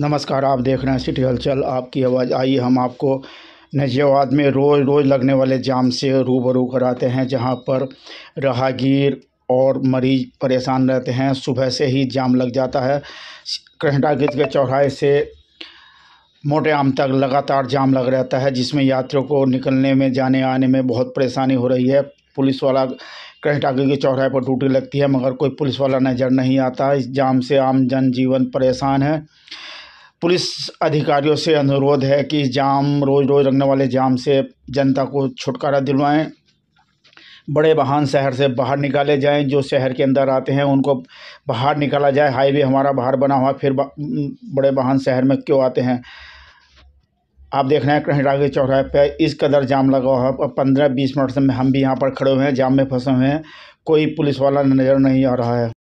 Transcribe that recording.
नमस्कार आप देख रहे हैं सिटी हलचल आपकी आवाज़ आई हम आपको नजीबाद में रोज़ रोज़ लगने वाले जाम से रूबरू कराते हैं जहां पर राहगीर और मरीज परेशान रहते हैं सुबह से ही जाम लग जाता है गिज के चौराहे से मोटे आम तक लगातार जाम लग रहता है जिसमें यात्रियों को निकलने में जाने आने में बहुत परेशानी हो रही है पुलिस वाला कृष्णागिर के चौराहे पर ड्यूटी लगती है मगर कोई पुलिस वाला नज़र नहीं आता इस जाम से आम जनजीवन परेशान है पुलिस अधिकारियों से अनुरोध है कि जाम रोज़ रोज़ लगने वाले जाम से जनता को छुटकारा दिलवाएं बड़े वाहन शहर से बाहर निकाले जाएं जो शहर के अंदर आते हैं उनको बाहर निकाला जाए हाईवे हमारा बाहर बना हुआ फिर बड़े वाहन शहर में क्यों आते हैं आप देख रहे हैं कहीं चौराहे पर इस कदर जाम लगा हुआ है पंद्रह बीस मिनट से हम भी यहाँ पर खड़े हुए हैं जाम में फंसे हुए हैं कोई पुलिस वाला नज़र नहीं आ रहा है